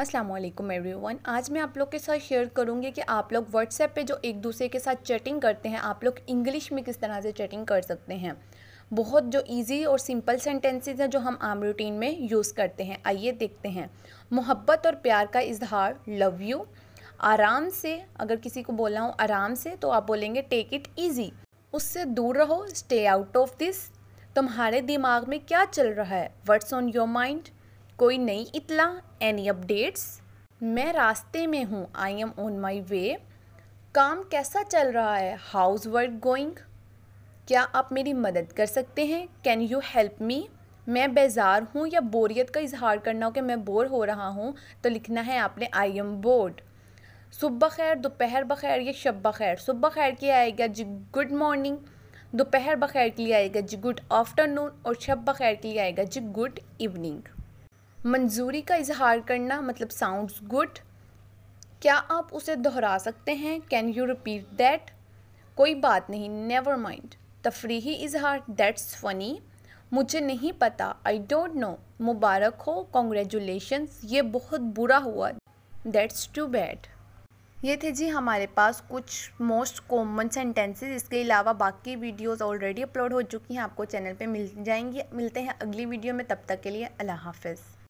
Aslam everyone आज मैं आप लोग के साथ शेयर करूंगी कि आप लोग व्हाट्सएप पे जो एक दूसरे के साथ चैटिंग करते हैं आप लोग इंग्लिश में किस तरह से चैटिंग कर सकते हैं बहुत जो इजी और सिंपल सेंटेंसेस हैं जो हम आम रूटीन में यूज़ करते हैं आइए देखते हैं मोहब्बत और प्यार का इजहार लव यू आराम से अगर किसी को बोला हूँ आराम से तो आप बोलेंगे टेक इट ईजी उससे दूर रहो स्टे आउट ऑफ दिस तुम्हारे दिमाग में क्या चल रहा है वर्ड्स ऑन योर माइंड कोई नई इतला एनी अपडेट्स मैं रास्ते में हूँ आई एम ऑन माई वे काम कैसा चल रहा है हाउस वर्क गोइंग क्या आप मेरी मदद कर सकते हैं कैन यू हेल्प मी मैं बेजार हूँ या बोरियत का इजहार करना हो कि मैं बोर हो रहा हूँ तो लिखना है आपने आई एम बोर्ड सुबह खैर दोपहर बखैर या शब बखैर सुबह खैर के लिए आएगा जी गुड मॉर्निंग दोपहर बखैर के लिए आएगा जी गुड आफ्टरनून और शब बखैर के लिए आएगा जी गुड इवनिंग मंजूरी का इजहार करना मतलब साउंड्स गुड क्या आप उसे दोहरा सकते हैं कैन यू रिपीट दैट कोई बात नहीं नेवर माइंड तफरीही इजहार दैट्स फनी मुझे नहीं पता आई डोंट नो मुबारक हो कॉन्ग्रेचुलेशन ये बहुत बुरा हुआ दैट्स टू बैड ये थे जी हमारे पास कुछ मोस्ट कॉमन सेंटेंसेस इसके अलावा बाकी वीडियोस ऑलरेडी अपलोड हो चुकी हैं आपको चैनल पे मिल जाएंगी मिलते हैं अगली वीडियो में तब तक के लिए अल्लाह हाफिज़